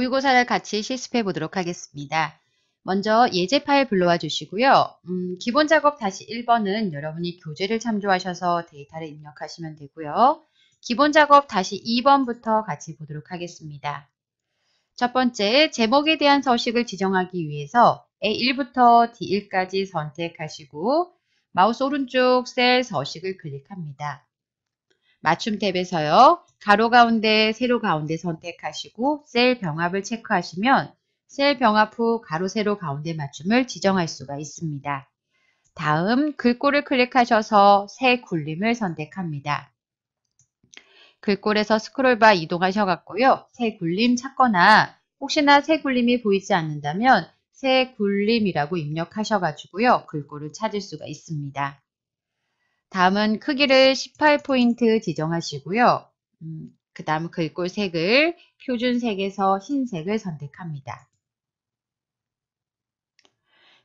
모의고사를 같이 실습해 보도록 하겠습니다. 먼저 예제 파일 불러와 주시고요. 음, 기본 작업 다시 1번은 여러분이 교재를 참조하셔서 데이터를 입력하시면 되고요. 기본 작업 다시 2번부터 같이 보도록 하겠습니다. 첫 번째, 제목에 대한 서식을 지정하기 위해서 A1부터 D1까지 선택하시고 마우스 오른쪽 셀 서식을 클릭합니다. 맞춤 탭에서요. 가로 가운데, 세로 가운데 선택하시고 셀 병합을 체크하시면 셀 병합 후 가로, 세로 가운데 맞춤을 지정할 수가 있습니다. 다음 글꼴을 클릭하셔서 새 굴림을 선택합니다. 글꼴에서 스크롤바 이동하셔 갖고요. 새 굴림 찾거나 혹시나 새 굴림이 보이지 않는다면 새 굴림이라고 입력하셔 가지고요. 글꼴을 찾을 수가 있습니다. 다음은 크기를 18포인트 지정하시고요. 음, 그 다음 글꼴 색을 표준색에서 흰색을 선택합니다.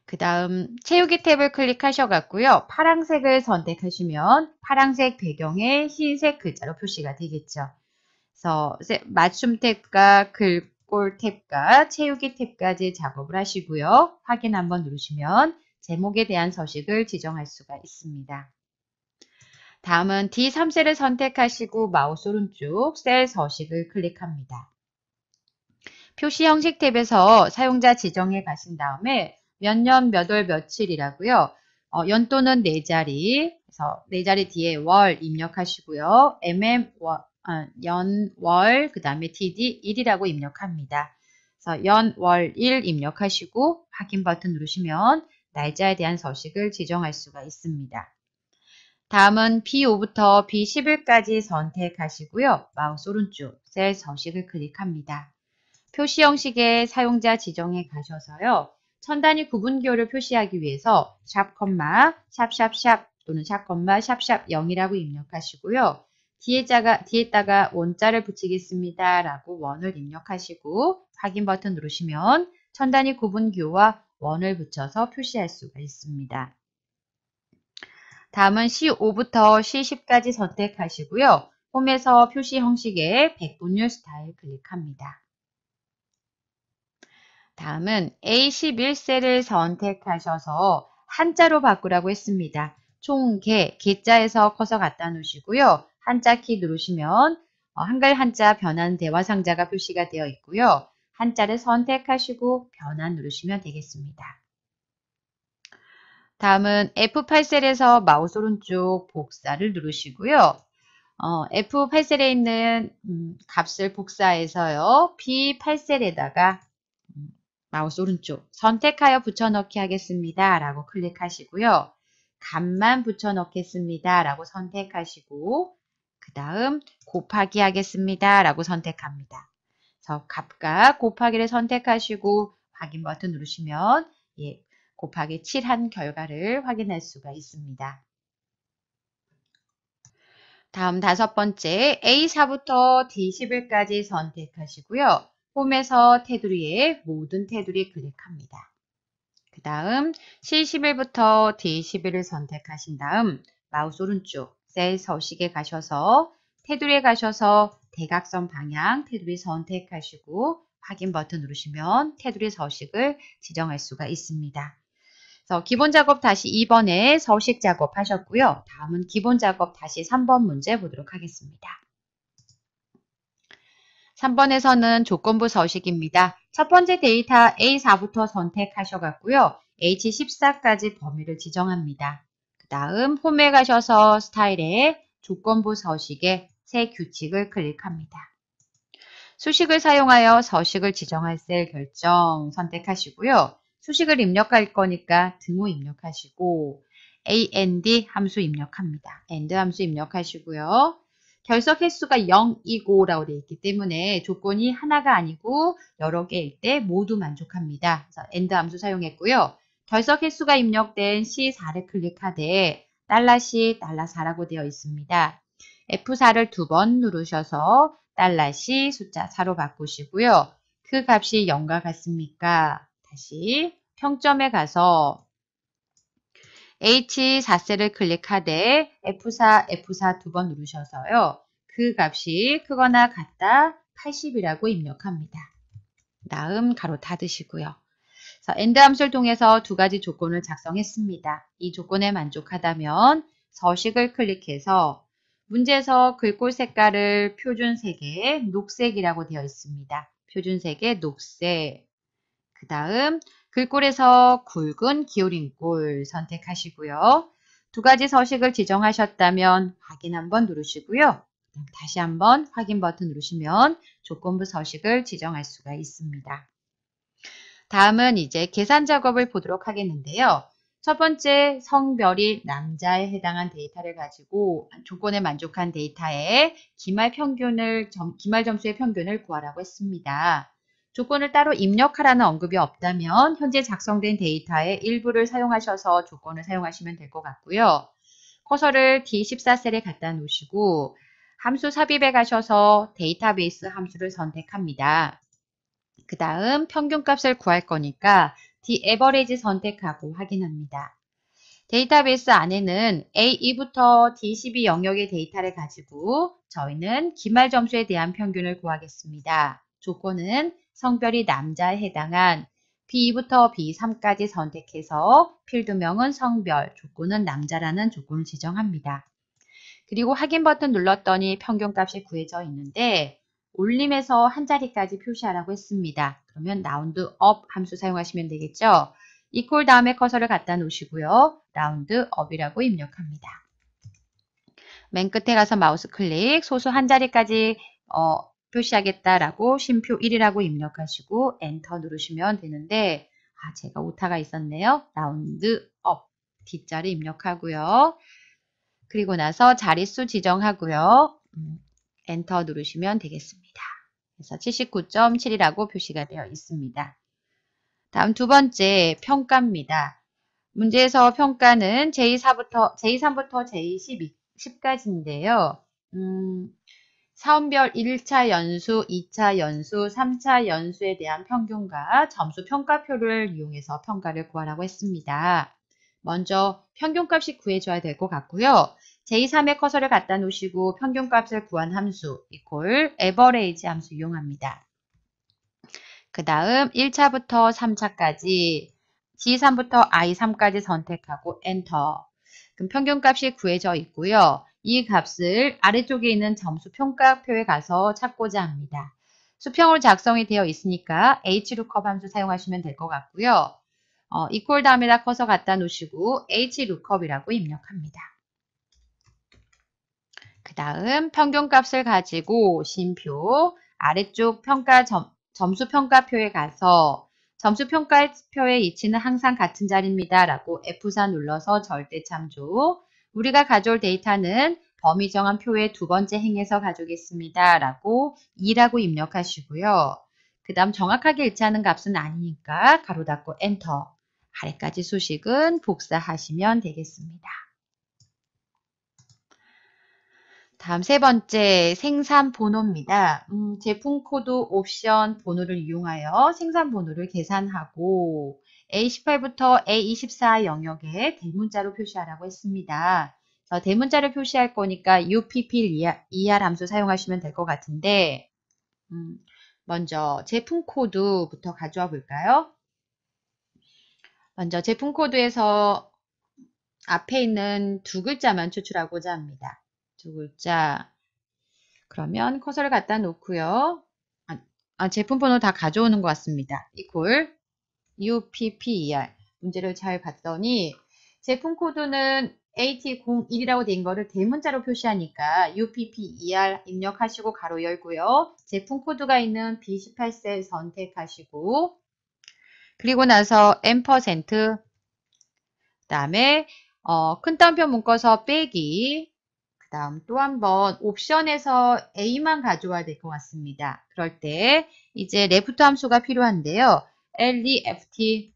그 다음 채우기 탭을 클릭하셔갖고요. 파란색을 선택하시면 파란색 배경에 흰색 글자로 표시가 되겠죠. 그래서 맞춤 탭과 글꼴 탭과 채우기 탭까지 작업을 하시고요. 확인 한번 누르시면 제목에 대한 서식을 지정할 수가 있습니다. 다음은 D3셀을 선택하시고 마우스 오른쪽 셀 서식을 클릭합니다. 표시 형식 탭에서 사용자 지정에 가신 다음에 몇 년, 몇 월, 며칠이라고요. 어, 연도는 네자리 그래서 네자리 뒤에 월 입력하시고요. mm, 월, 어, 연, 월, 그 다음에 td 1이라고 입력합니다. 그래서 연, 월, 1 입력하시고 확인 버튼 누르시면 날짜에 대한 서식을 지정할 수가 있습니다. 다음은 B5부터 B11까지 선택하시고요. 마우스 오른쪽 셀 서식을 클릭합니다. 표시 형식의 사용자 지정에 가셔서요. 천 단위 구분기호를 표시하기 위해서 샵, 콤마, 샵샵샵 또는 샵, 콤마, 샵샵 0이라고 입력하시고요. 뒤에다가, 뒤에다가 원자를 붙이겠습니다. 라고 원을 입력하시고 확인 버튼 누르시면 천 단위 구분기호와 원을 붙여서 표시할 수가 있습니다. 다음은 C5부터 C10까지 선택하시고요. 홈에서 표시 형식의 백분율 스타일 클릭합니다. 다음은 A11셀을 선택하셔서 한자로 바꾸라고 했습니다. 총개, 개자에서 커서 갖다 놓으시고요. 한자 키 누르시면 어, 한글 한자 변환 대화 상자가 표시가 되어 있고요. 한자를 선택하시고 변환 누르시면 되겠습니다. 다음은 F8셀에서 마우스 오른쪽 복사를 누르시고요. 어, F8셀에 있는 음, 값을 복사해서요. B8셀에다가 음, 마우스 오른쪽 선택하여 붙여넣기 하겠습니다. 라고 클릭하시고요. 값만 붙여넣겠습니다. 라고 선택하시고 그 다음 곱하기 하겠습니다. 라고 선택합니다. 그래서 값과 곱하기를 선택하시고 확인 버튼 누르시면 예, 곱하기 7 한 결과를 확인할 수가 있습니다. 다음 다섯 번째 A4부터 D11까지 선택하시고요. 홈에서 테두리에 모든 테두리 클릭합니다. 그 다음 C11부터 D11을 선택하신 다음 마우스 오른쪽 셀 서식에 가셔서 테두리에 가셔서 대각선 방향 테두리 선택하시고 확인 버튼 누르시면 테두리 서식을 지정할 수가 있습니다. 그래서 기본 작업 다시 2번에 서식 작업 하셨고요. 다음은 기본 작업 다시 3번 문제 보도록 하겠습니다. 3번에서는 조건부 서식입니다. 첫 번째 데이터 A4부터 선택하셔갖고요. H14까지 범위를 지정합니다. 그 다음 홈에 가셔서 스타일에 조건부 서식에새 규칙을 클릭합니다. 수식을 사용하여 서식을 지정할 셀 결정 선택하시고요. 수식을 입력할 거니까 등호 입력하시고 and 함수 입력합니다. and 함수 입력하시고요. 결석 횟수가 0이고라고 되어 있기 때문에 조건이 하나가 아니고 여러 개일 때 모두 만족합니다. 그래서 and 함수 사용했고요. 결석 횟수가 입력된 C4를 클릭하되 달러 $C, 달러 $4라고 되어 있습니다. F4를 두 번 누르셔서 달러 $C 숫자 4로 바꾸시고요. 그 값이 0과 같습니까? 다시 평점에 가서 H4셀을 클릭하되 F4, F4 두 번 누르셔서요. 그 값이 크거나 같다 80이라고 입력합니다. 다음 가로 닫으시고요. 엔드 함수를 통해서 두 가지 조건을 작성했습니다. 이 조건에 만족하다면 서식을 클릭해서 문제에서 글꼴 색깔을 표준색의 녹색이라고 되어 있습니다. 표준색의 녹색 그 다음 글꼴에서 굵은 기울인 꼴 선택하시고요. 두 가지 서식을 지정하셨다면 확인 한번 누르시고요. 다시 한번 확인 버튼 누르시면 조건부 서식을 지정할 수가 있습니다. 다음은 이제 계산 작업을 보도록 하겠는데요. 첫 번째 성별이 남자에 해당한 데이터를 가지고 조건에 만족한 데이터에 기말 평균을 기말 점수의 평균을 구하라고 했습니다. 조건을 따로 입력하라는 언급이 없다면 현재 작성된 데이터의 일부를 사용하셔서 조건을 사용하시면 될 것 같고요. 커서를 D14셀에 갖다 놓으시고 함수 삽입에 가셔서 데이터베이스 함수를 선택합니다. 그 다음 평균값을 구할 거니까 d a v e r a g e 선택하고 확인합니다. 데이터베이스 안에는 A2부터 D12 영역의 데이터를 가지고 저희는 기말 점수에 대한 평균을 구하겠습니다. 조건은 성별이 남자에 해당한 B2부터 B3까지 선택해서 필드명은 성별, 조건은 남자라는 조건을 지정합니다. 그리고 확인 버튼 눌렀더니 평균값이 구해져 있는데 올림에서 한 자리까지 표시하라고 했습니다. 그러면 라운드 업 함수 사용하시면 되겠죠. 이퀄 다음에 커서를 갖다 놓으시고요. 라운드 업이라고 입력합니다. 맨 끝에 가서 마우스 클릭, 소수 한 자리까지 어, 표시하겠다라고 심표 1이라고 입력하시고 엔터 누르시면 되는데 아 제가 오타가 있었네요. 라운드 업뒷자리 입력하고요. 그리고 나서 자릿수 지정하고요. 음, 엔터 누르시면 되겠습니다. 그래서 79.7이라고 표시가 되어 있습니다. 다음 두 번째 평가입니다. 문제에서 평가는 제2 4부터 J3부터 J10까지인데요. 음, 사원별 1차 연수, 2차 연수, 3차 연수에 대한 평균과 점수 평가표를 이용해서 평가를 구하라고 했습니다. 먼저 평균값이 구해져야 될 것 같고요. 제2, 3의 커서를 갖다 놓으시고 평균값을 구한 함수 이퀄 에버레이지 함수 이용합니다. 그 다음 1차부터 3차까지 G3부터 I3까지 선택하고 엔터. 그럼 평균값이 구해져 있고요. 이 값을 아래쪽에 있는 점수 평가표에 가서 찾고자 합니다. 수평으로 작성이 되어 있으니까 hlookup 함수 사용하시면 될 것 같고요. 어, equal 다음에다 커서 갖다 놓으시고 hlookup이라고 입력합니다. 그 다음 평균값을 가지고 심표 아래쪽 평가 점, 점수 평가표에 가서 점수 평가표의 위치는 항상 같은 자리입니다. 라고 F4 눌러서 절대 참조 우리가 가져올 데이터는 범위 정한 표의 두 번째 행에서 가져오겠습니다. 라고 2라고 입력하시고요. 그 다음 정확하게 일치하는 값은 아니니까 가로 닫고 엔터. 아래까지 수식은 복사하시면 되겠습니다. 다음 세 번째 생산 번호입니다. 음, 제품 코드 옵션 번호를 이용하여 생산 번호를 계산하고 A18부터 A24 영역에 대문자로 표시하라고 했습니다. 대문자로 표시할 거니까 UPP ER 함수 사용하시면 될 것 같은데 음, 먼저 제품 코드부터 가져와 볼까요? 먼저 제품 코드에서 앞에 있는 두 글자만 추출하고자 합니다. 두 글자 그러면 커서를 갖다 놓고요. 아, 아 제품 번호 다 가져오는 것 같습니다. 이퀄 UPPER 문제를 잘 봤더니 제품 코드는 AT01이라고 된 거를 대문자로 표시하니까 UPPER 입력하시고 가로 열고요. 제품 코드가 있는 B18셀 선택하시고 그리고 나서 M% 그다음에 어, 큰 따옴표 묶어서 빼기 그 다음 또 한 번 옵션에서 A만 가져와야 될 것 같습니다. 그럴 때 이제 레프트 함수가 필요한데요. LEFT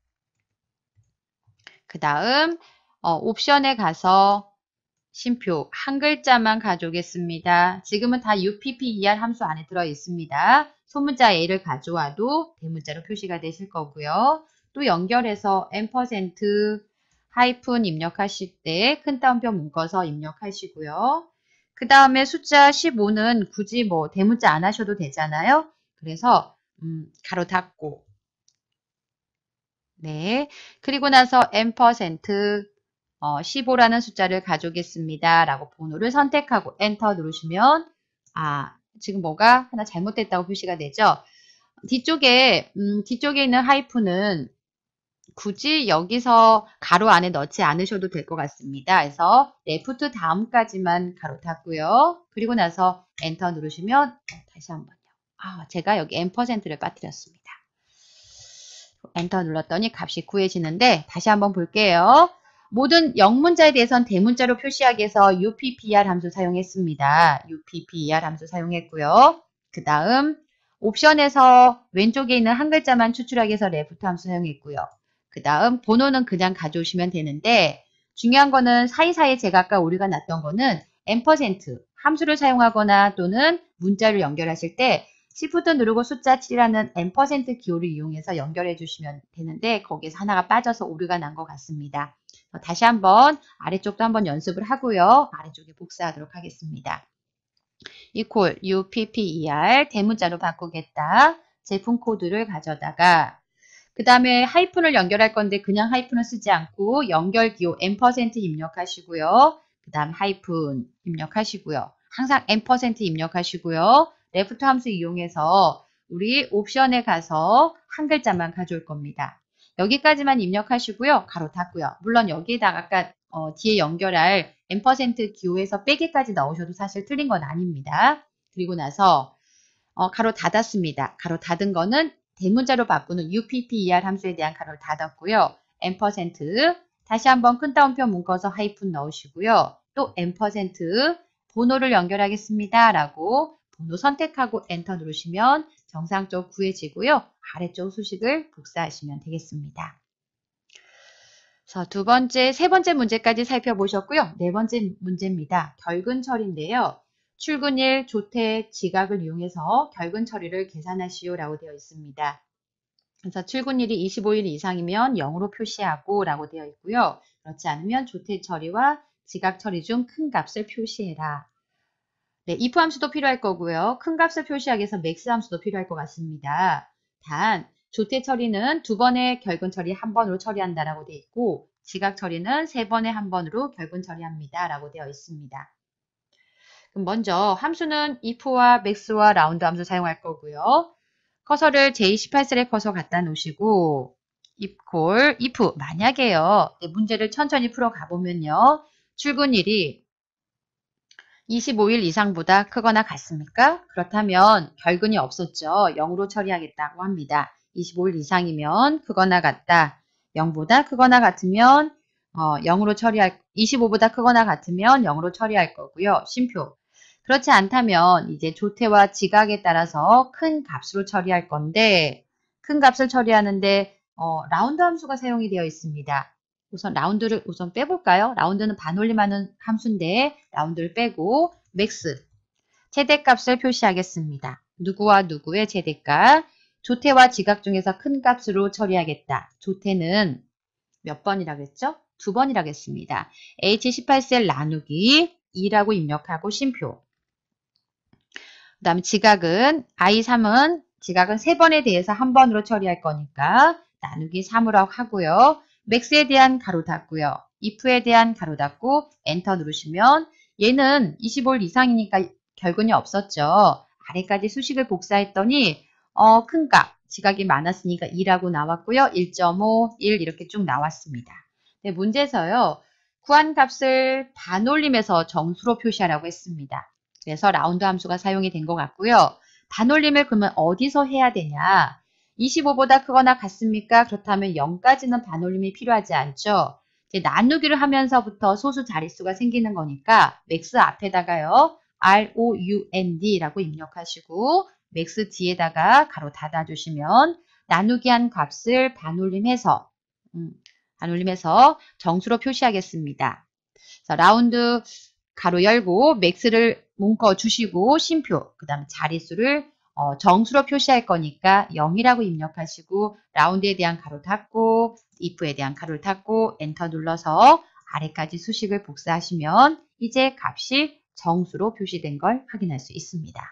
그 다음 어, 옵션에 가서 심표 한 글자만 가져오겠습니다. 지금은 다 UPPER 함수 안에 들어 있습니다. 소문자 A를 가져와도 대문자로 표시가 되실 거고요. 또 연결해서 앰 하이픈 입력하실 때큰 따옴표 묶어서 입력하시고요. 그 다음에 숫자 15는 굳이 뭐 대문자 안 하셔도 되잖아요. 그래서 음, 가로 닫고 네. 그리고 나서 n% 어, 15라는 숫자를 가져오겠습니다. 라고 번호를 선택하고 엔터 누르시면 아 지금 뭐가 하나 잘못됐다고 표시가 되죠. 뒤쪽에 음, 뒤쪽에 있는 하이프는 굳이 여기서 가로 안에 넣지 않으셔도 될 것 같습니다. 그래서 레프트 다음까지만 가로 탔고요. 그리고 나서 엔터 누르시면 다시 한번요. 아, 제가 여기 n%를 빠뜨렸습니다. 엔터 눌렀더니 값이 구해지는데 다시 한번 볼게요. 모든 영문자에 대해선 대문자로 표시하기 위해서 UPPR 함수 사용했습니다. UPPR 함수 사용했고요. 그 다음 옵션에서 왼쪽에 있는 한 글자만 추출하기 위해서 레프트 함수 사용했고요. 그 다음 번호는 그냥 가져오시면 되는데 중요한 거는 사이사이에 제가 아까 오류가 났던 거는 앰 함수를 사용하거나 또는 문자를 연결하실 때 Shift 누르고 숫자 7이라는 n% 기호를 이용해서 연결해 주시면 되는데 거기에서 하나가 빠져서 오류가 난 것 같습니다. 어, 다시 한번 아래쪽도 한번 연습을 하고요. 아래쪽에 복사하도록 하겠습니다. equal UPPER 대문자로 바꾸겠다. 제품 코드를 가져다가 그 다음에 하이픈을 연결할 건데 그냥 하이픈을 쓰지 않고 연결 기호 n% 입력하시고요. 그 다음 하이픈 입력하시고요. 항상 n% 입력하시고요. left 함수 이용해서 우리 옵션에 가서 한 글자만 가져올 겁니다. 여기까지만 입력하시고요. 가로 닫고요. 물론 여기에다가 아까 어, 뒤에 연결할 n% 기호에서 빼기까지 넣으셔도 사실 틀린 건 아닙니다. 그리고 나서 어, 가로 닫았습니다. 가로 닫은 거는 대문자로 바꾸는 UPPER 함수에 대한 가로를 닫았고요. n 다시 한번 큰 따옴표 묶어서 하이픈 넣으시고요. 또 n 번호를 연결하겠습니다. 라고 번호 선택하고 엔터 누르시면 정상적 구해지고요. 아래쪽 수식을 복사하시면 되겠습니다. 두 번째, 세 번째 문제까지 살펴보셨고요. 네 번째 문제입니다. 결근 처리인데요. 출근일, 조퇴, 지각을 이용해서 결근 처리를 계산하시오라고 되어 있습니다. 그래서 출근일이 25일 이상이면 0으로 표시하고 라고 되어 있고요. 그렇지 않으면 조퇴 처리와 지각 처리 중 큰 값을 표시해라 네, if 함수도 필요할 거고요. 큰 값을 표시하기 위해서 max 함수도 필요할 것 같습니다. 단, 조퇴 처리는 두 번의 결근 처리 한 번으로 처리한다라고 되어 있고 지각 처리는 세 번에 한 번으로 결근 처리합니다라고 되어 있습니다. 그럼 먼저 함수는 if와 max와 라운드 함수 사용할 거고요. 커서를 제28셀에 커서 갖다 놓으시고 if, if 만약에요. 네, 문제를 천천히 풀어가보면요. 출근일이 25일 이상보다 크거나 같습니까? 그렇다면 결근이 없었죠. 0으로 처리하겠다고 합니다. 25일 이상이면 크거나 같다. 0보다 크거나 같으면 어, 0으로 처리할 25보다 크거나 같으면 0으로 처리할 거고요. 심표 그렇지 않다면 이제 조퇴와 지각에 따라서 큰 값으로 처리할 건데 큰 값을 처리하는데 어, 라운드 함수가 사용이 되어 있습니다. 우선 라운드를 우선 빼볼까요? 라운드는 반올림하는 함수인데 라운드를 빼고 맥스 최대값을 표시하겠습니다. 누구와 누구의 최대값 조태와 지각 중에서 큰 값으로 처리하겠다. 조태는 몇번이라그랬죠두번이라그랬습니다 H18셀 나누기 2라고 입력하고 심표 그 다음 지각은 I3은 지각은 세번에 대해서 한번으로 처리할 거니까 나누기 3으로 하고요. 맥스에 대한 가로 닫고요. if에 대한 가로 닫고 엔터 누르시면 얘는 25일 이상이니까 결근이 없었죠. 아래까지 수식을 복사했더니 어, 큰 값, 지각이 많았으니까 2라고 나왔고요. 1.5, 1 이렇게 쭉 나왔습니다. 네, 문제에서요. 구한 값을 반올림해서 정수로 표시하라고 했습니다. 그래서 라운드 함수가 사용이 된 것 같고요. 반올림을 그러면 어디서 해야 되냐? 25보다 크거나 같습니까? 그렇다면 0까지는 반올림이 필요하지 않죠. 이제 나누기를 하면서부터 소수 자릿수가 생기는 거니까 맥스 앞에다가요. round라고 입력하시고 맥스 뒤에다가 가로 닫아주시면 나누기한 값을 반올림해서 음, 반올림해서 정수로 표시하겠습니다. 자, 라운드 가로 열고 맥스를 문거 주시고 심표 그 다음 자릿수를 어, 정수로 표시할 거니까 0이라고 입력하시고 라운드에 대한 가로 닫고 if에 대한 가로를 닫고 엔터 눌러서 아래까지 수식을 복사하시면 이제 값이 정수로 표시된 걸 확인할 수 있습니다.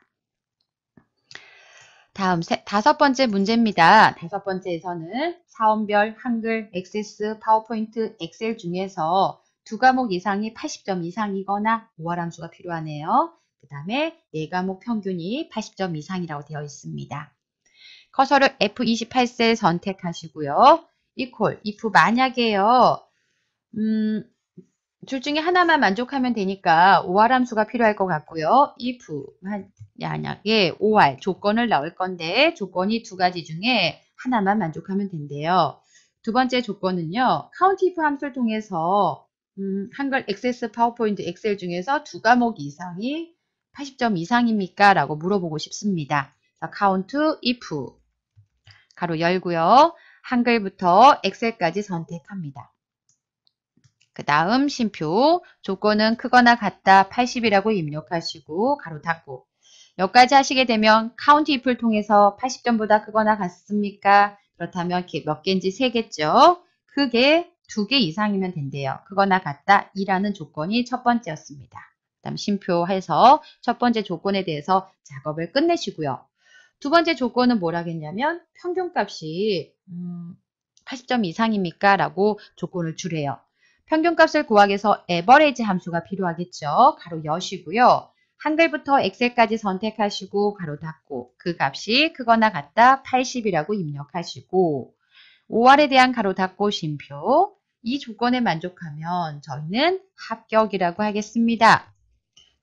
다음 세, 다섯 번째 문제입니다. 다섯 번째에서는 사원별, 한글, 액세스, 파워포인트, 엑셀 중에서 두 과목 이상이 80점 이상이거나 오월함수가 필요하네요. 그 다음에 4과목 평균이 80점 이상이라고 되어 있습니다. 커서를 F28셀 선택하시고요. equal, if 만약에요. 음, 둘 중에 하나만 만족하면 되니까 OR 함수가 필요할 것 같고요. if, 만약에 OR, 조건을 넣을 건데 조건이 두 가지 중에 하나만 만족하면 된대요. 두 번째 조건은요. countif 함수를 통해서 음, 한글 액세스 파워포인트 엑셀 중에서 두 과목 이상이 80점 이상입니까? 라고 물어보고 싶습니다. 자, count if 가로 열고요. 한글부터 엑셀까지 선택합니다. 그 다음 심표 조건은 크거나 같다 80이라고 입력하시고 가로 닫고 여기까지 하시게 되면 카운트 if를 통해서 80점보다 크거나 같습니까? 그렇다면 몇 개인지 3개죠. 크게 2개 이상이면 된대요. 크거나 같다 2라는 조건이 첫 번째였습니다. 다음 심표해서 첫 번째 조건에 대해서 작업을 끝내시고요. 두 번째 조건은 뭐라겠냐면 평균값이 80점 음, 이상입니까? 라고 조건을 주래요. 평균값을 구하기 위해서 에버레이지 함수가 필요하겠죠. 가로 여시고요. 한글부터 엑셀까지 선택하시고 가로 닫고 그 값이 크거나 같다 80이라고 입력하시고 5월에 대한 가로 닫고 심표 이 조건에 만족하면 저희는 합격이라고 하겠습니다.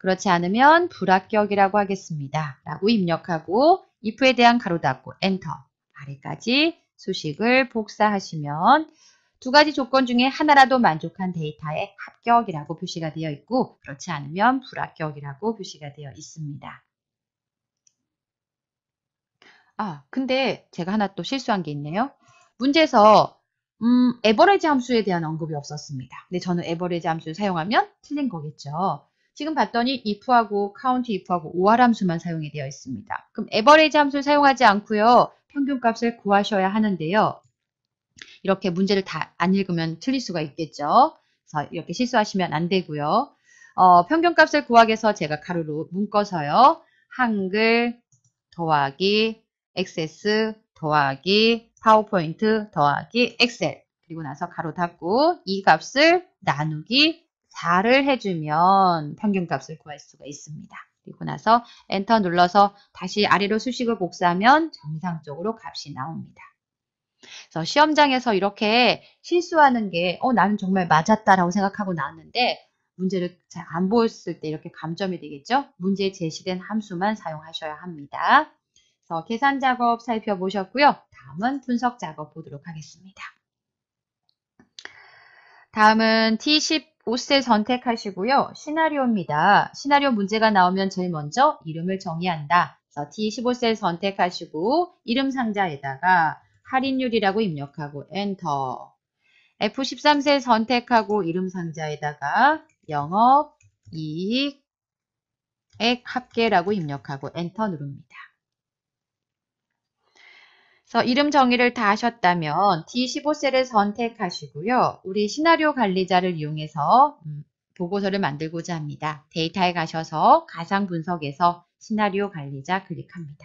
그렇지 않으면 불합격이라고 하겠습니다. 라고 입력하고 if에 대한 가로 닫고 엔터 아래까지 수식을 복사하시면 두 가지 조건 중에 하나라도 만족한 데이터에 합격이라고 표시가 되어 있고 그렇지 않으면 불합격이라고 표시가 되어 있습니다. 아 근데 제가 하나 또 실수한 게 있네요. 문제에서 음, 에버레지 함수에 대한 언급이 없었습니다. 근데 저는 에버레지 함수를 사용하면 틀린 거겠죠. 지금 봤더니 if하고 count if하고 or 함수만 사용이 되어 있습니다. 그럼 average 함수를 사용하지 않고요. 평균값을 구하셔야 하는데요. 이렇게 문제를 다 안 읽으면 틀릴 수가 있겠죠. 그래서 이렇게 실수하시면 안 되고요. 어, 평균값을 구하기 위해서 제가 가로로 묶어서요. 한글 더하기 XS 더하기 파워포인트 더하기 엑셀 그리고 나서 가로 닫고 이 값을 나누기 4를 해주면 평균값을 구할 수가 있습니다. 그리고 나서 엔터 눌러서 다시 아래로 수식을 복사하면 정상적으로 값이 나옵니다. 그래서 시험장에서 이렇게 실수하는 게 어, 나는 정말 맞았다라고 생각하고 나왔는데 문제를 잘 안 보였을 때 이렇게 감점이 되겠죠? 문제에 제시된 함수만 사용하셔야 합니다. 그래서 계산 작업 살펴보셨고요. 다음은 분석 작업 보도록 하겠습니다. 다음은 T10 옷을 선택하시고요. 시나리오입니다. 시나리오 문제가 나오면 제일 먼저 이름을 정의한다. t 1 5셀 선택하시고 이름 상자에다가 할인율이라고 입력하고 엔터 F13셀 선택하고 이름 상자에다가 영업, 이익, 액 합계라고 입력하고 엔터 누릅니다. 그래서 이름 정의를 다 하셨다면 D15셀을 선택하시고요. 우리 시나리오 관리자를 이용해서 음, 보고서를 만들고자 합니다. 데이터에 가셔서 가상 분석에서 시나리오 관리자 클릭합니다.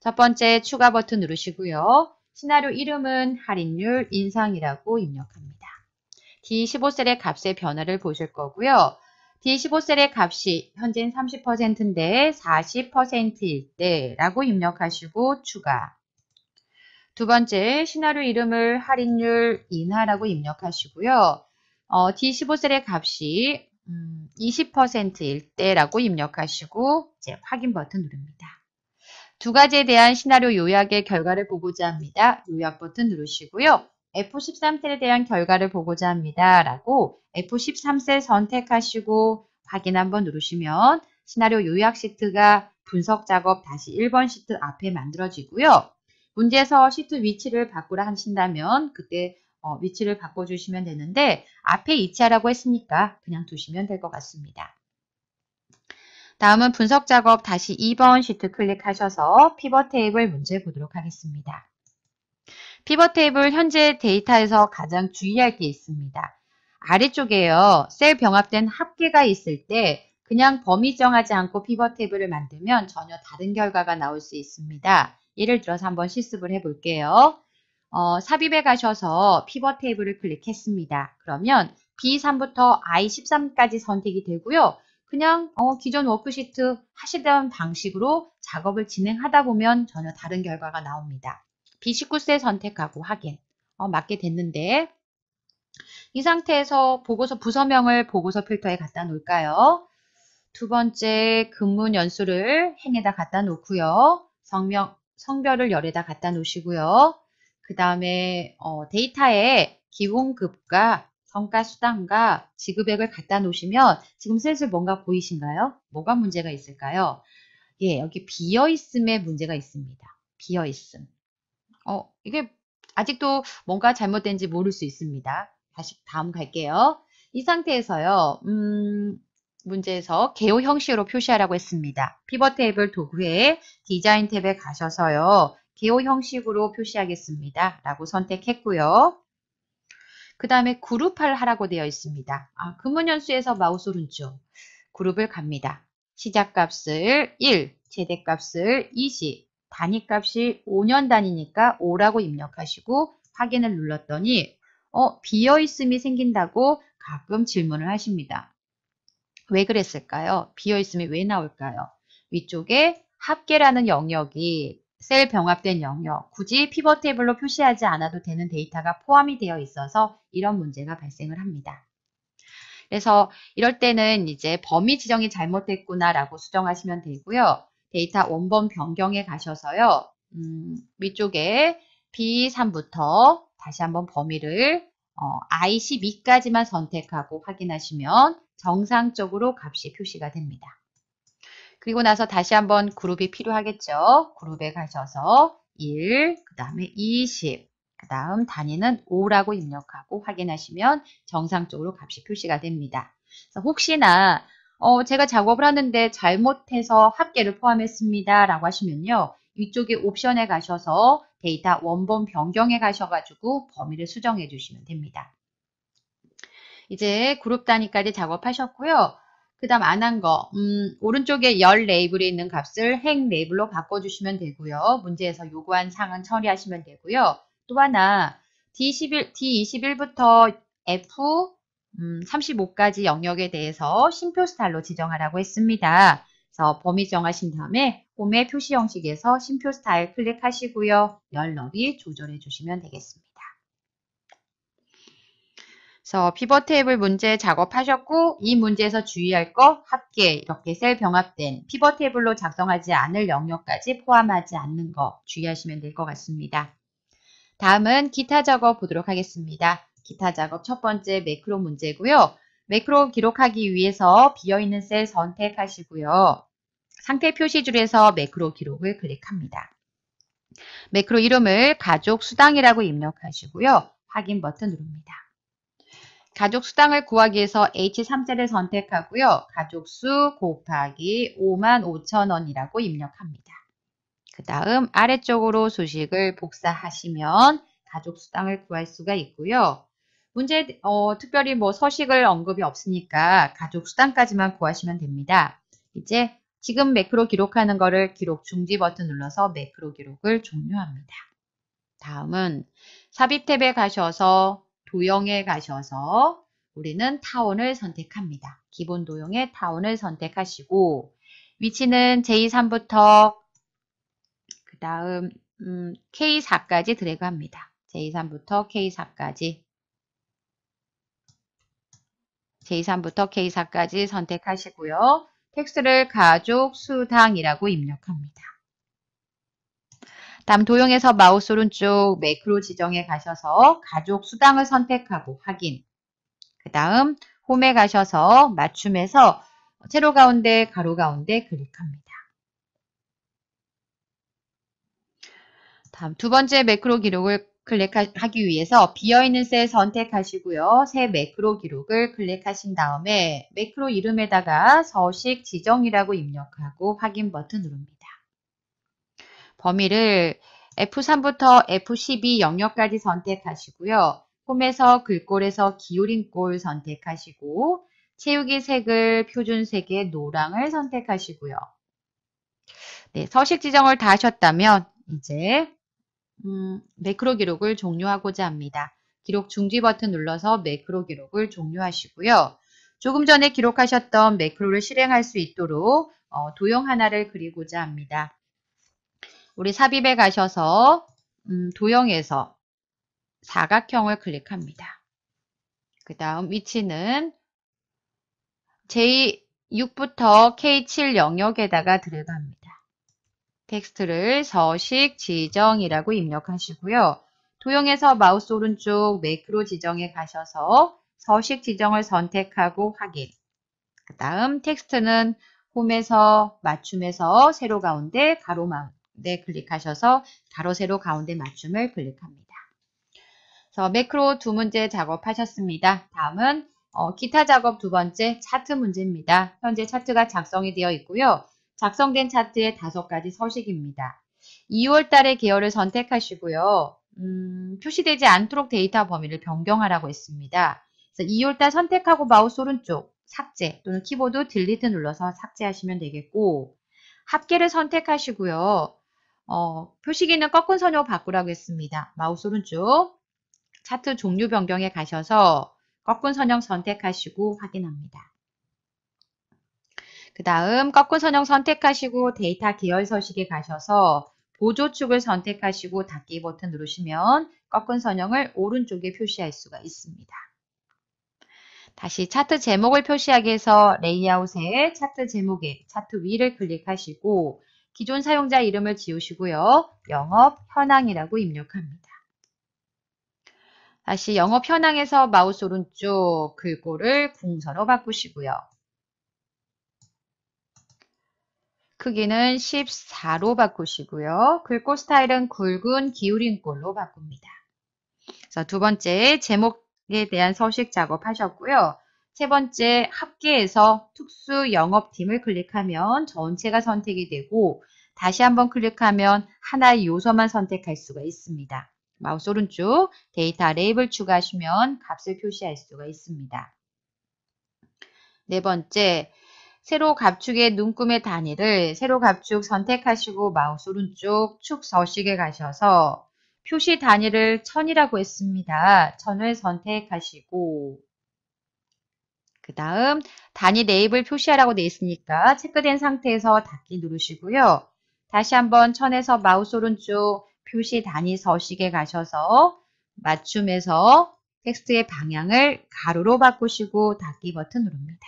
첫 번째 추가 버튼 누르시고요. 시나리오 이름은 할인율 인상이라고 입력합니다. D15셀의 값의 변화를 보실 거고요. D15셀의 값이 현재는 30%인데 40%일 때라고 입력하시고 추가 두 번째, 시나리오 이름을 할인율 인하라고 입력하시고요. 어, D15셀의 값이 20%일 음, 때라고 입력하시고 이제 확인 버튼 누릅니다. 두 가지에 대한 시나리오 요약의 결과를 보고자 합니다. 요약 버튼 누르시고요. F13셀에 대한 결과를 보고자 합니다. 라고 F13셀 선택하시고 확인 한번 누르시면 시나리오 요약 시트가 분석 작업 다시 1번 시트 앞에 만들어지고요. 문제에서 시트 위치를 바꾸라 하신다면 그때 어, 위치를 바꿔주시면 되는데 앞에 이치하라고 했으니까 그냥 두시면 될 것 같습니다. 다음은 분석 작업 다시 2번 시트 클릭하셔서 피벗 테이블 문제 보도록 하겠습니다. 피벗 테이블 현재 데이터에서 가장 주의할 게 있습니다. 아래쪽에요. 셀 병합된 합계가 있을 때 그냥 범위 정하지 않고 피벗 테이블을 만들면 전혀 다른 결과가 나올 수 있습니다. 예를 들어서 한번 실습을 해볼게요. 어, 삽입에 가셔서 피벗 테이블을 클릭했습니다. 그러면 B3부터 I13까지 선택이 되고요. 그냥 어, 기존 워크시트 하시던 방식으로 작업을 진행하다 보면 전혀 다른 결과가 나옵니다. B19세 선택하고 확인 어, 맞게 됐는데 이 상태에서 보고서 부서명을 보고서 필터에 갖다 놓을까요? 두 번째 근무 연수를 행에다 갖다 놓고요. 성명 성별을 열에다 갖다 놓으시고요. 그 다음에 어, 데이터에 기본급과 성과수당과 지급액을 갖다 놓으시면 지금 슬슬 뭔가 보이신가요? 뭐가 문제가 있을까요? 예, 여기 비어있음에 문제가 있습니다. 비어있음. 어, 이게 아직도 뭔가 잘못된지 모를 수 있습니다. 다시 다음 갈게요. 이 상태에서요. 음, 문제에서 개요 형식으로 표시하라고 했습니다. 피벗 테이블 도구에 디자인 탭에 가셔서요. 개요 형식으로 표시하겠습니다. 라고 선택했고요. 그 다음에 그룹할 하라고 되어 있습니다. 아, 근문연수에서 마우스 오른쪽 그룹을 갑니다. 시작값을 1, 최대값을 20, 단위값이 5년 단위니까 5라고 입력하시고 확인을 눌렀더니 어, 비어있음이 생긴다고 가끔 질문을 하십니다. 왜 그랬을까요? 비어있음이 왜 나올까요? 위쪽에 합계라는 영역이 셀 병합된 영역, 굳이 피벗 테이블로 표시하지 않아도 되는 데이터가 포함이 되어 있어서 이런 문제가 발생을 합니다. 그래서 이럴 때는 이제 범위 지정이 잘못됐구나라고 수정하시면 되고요. 데이터 원본 변경에 가셔서요. 음, 위쪽에 B3부터 다시 한번 범위를 어, I12까지만 선택하고 확인하시면 정상적으로 값이 표시가 됩니다. 그리고 나서 다시 한번 그룹이 필요하겠죠. 그룹에 가셔서 1, 그 다음에 20, 그 다음 단위는 5라고 입력하고 확인하시면 정상적으로 값이 표시가 됩니다. 혹시나 어, 제가 작업을 하는데 잘못해서 합계를 포함했습니다. 라고 하시면요. 위쪽에 옵션에 가셔서 데이터 원본 변경에 가셔가지고 범위를 수정해 주시면 됩니다. 이제 그룹 단위까지 작업하셨고요. 그 다음 안 한 거, 음, 오른쪽에 열 레이블에 있는 값을 행 레이블로 바꿔주시면 되고요. 문제에서 요구한 사항은 처리하시면 되고요. 또 하나, D11, D21부터 F, 음, 35까지 영역에 대해서 심표 스타일로 지정하라고 했습니다. 그래서 범위 정하신 다음에 홈의 표시 형식에서 심표 스타일 클릭하시고요. 열 너비 조절해 주시면 되겠습니다. 그래서 피벗 테이블 문제 작업하셨고 이 문제에서 주의할 거 합계 이렇게 셀 병합된 피벗 테이블로 작성하지 않을 영역까지 포함하지 않는 거 주의하시면 될 것 같습니다. 다음은 기타 작업 보도록 하겠습니다. 기타 작업 첫 번째 매크로 문제고요. 매크로 기록하기 위해서 비어있는 셀 선택하시고요. 상태 표시줄에서 매크로 기록을 클릭합니다. 매크로 이름을 가족 수당이라고 입력하시고요. 확인 버튼 누릅니다. 가족 수당을 구하기 위해서 h 3자를 선택하고요. 가족 수 곱하기 55,000원이라고 입력합니다. 그 다음 아래쪽으로 수식을 복사하시면 가족 수당을 구할 수가 있고요. 문제 어, 특별히 뭐 서식을 언급이 없으니까 가족 수당까지만 구하시면 됩니다. 이제 지금 매크로 기록하는 거를 기록 중지 버튼 눌러서 매크로 기록을 종료합니다. 다음은 삽입 탭에 가셔서 도형에 가셔서 우리는 타원을 선택합니다. 기본 도형의 타원을 선택하시고 위치는 제23부터 그 다음 음, K4까지 드래그합니다. 제23부터 K4까지 제23부터 K4까지 선택하시고요. 텍스트를 가족 수당이라고 입력합니다. 다음 도형에서 마우스 오른쪽 매크로 지정에 가셔서 가족 수당을 선택하고 확인. 그 다음 홈에 가셔서 맞춤에서 세로 가운데 가로 가운데 클릭합니다. 다음 두 번째 매크로 기록을 클릭하기 위해서 비어있는 셀 선택하시고요. 새 매크로 기록을 클릭하신 다음에 매크로 이름에다가 서식 지정이라고 입력하고 확인 버튼 누릅니다. 범위를 F3부터 F12 영역까지 선택하시고요. 홈에서 글꼴에서 기울임꼴 선택하시고 채우기 색을 표준색의 노랑을 선택하시고요. 네, 서식 지정을 다 하셨다면 이제 음, 매크로 기록을 종료하고자 합니다. 기록 중지 버튼 눌러서 매크로 기록을 종료하시고요. 조금 전에 기록하셨던 매크로를 실행할 수 있도록 어, 도형 하나를 그리고자 합니다. 우리 삽입에 가셔서 음, 도형에서 사각형을 클릭합니다. 그 다음 위치는 J6부터 K7 영역에다가 들어갑니다. 텍스트를 서식 지정이라고 입력하시고요. 도형에서 마우스 오른쪽 매크로 지정에 가셔서 서식 지정을 선택하고 확인. 그 다음 텍스트는 홈에서 맞춤에서 세로 가운데 가로 마운드. 네, 클릭하셔서 가로, 세로, 가운데 맞춤을 클릭합니다. 그래서 매크로 두 문제 작업하셨습니다. 다음은 어, 기타 작업 두 번째 차트 문제입니다. 현재 차트가 작성이 되어 있고요. 작성된 차트의 다섯 가지 서식입니다. 2월 달의 계열을 선택하시고요. 음, 표시되지 않도록 데이터 범위를 변경하라고 했습니다. 그래서 2월 달 선택하고 마우스 오른쪽 삭제 또는 키보드 딜리트 눌러서 삭제하시면 되겠고 합계를 선택하시고요. 어, 표시기는 꺾은 선으로 바꾸라고 했습니다. 마우스 오른쪽 차트 종류 변경에 가셔서 꺾은 선형 선택하시고 확인합니다. 그 다음 꺾은 선형 선택하시고 데이터 계열 서식에 가셔서 보조축을 선택하시고 닫기 버튼 누르시면 꺾은 선형을 오른쪽에 표시할 수가 있습니다. 다시 차트 제목을 표시하기 위해서 레이아웃에 차트 제목에 차트 위를 클릭하시고 기존 사용자 이름을 지우시고요. 영업 현황이라고 입력합니다. 다시 영업 현황에서 마우스 오른쪽 글꼴을 궁서로 바꾸시고요. 크기는 14로 바꾸시고요. 글꼴 스타일은 굵은 기울인 꼴로 바꿉니다. 두 번째 제목에 대한 서식 작업 하셨고요. 세 번째 합계에서 특수 영업팀을 클릭하면 전체가 선택이 되고 다시 한번 클릭하면 하나의 요소만 선택할 수가 있습니다. 마우스 오른쪽 데이터 레이블 추가하시면 값을 표시할 수가 있습니다. 네 번째, 세로 갑축의 눈금의 단위를 세로 갑축 선택하시고 마우스 오른쪽 축 서식에 가셔서 표시 단위를 1 0 0 0이라고 했습니다. 1 0 0 0을 선택하시고 그 다음 단위 네잎을 표시하라고 돼 있으니까 체크된 상태에서 닫기 누르시고요. 다시 한번 천에서 마우스 오른쪽 표시 단위 서식에 가셔서 맞춤에서 텍스트의 방향을 가로로 바꾸시고 닫기 버튼 누릅니다.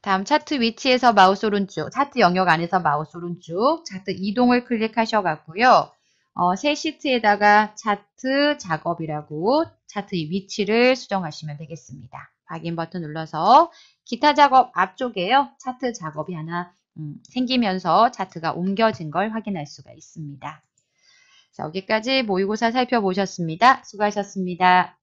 다음 차트 위치에서 마우스 오른쪽, 차트 영역 안에서 마우스 오른쪽, 차트 이동을 클릭하셔갖고요. 어, 새 시트에다가 차트 작업이라고 차트의 위치를 수정하시면 되겠습니다. 확인 버튼 눌러서 기타 작업 앞쪽에요. 차트 작업이 하나 음, 생기면서 차트가 옮겨진 걸 확인할 수가 있습니다. 자, 여기까지 모의고사 살펴보셨습니다. 수고하셨습니다.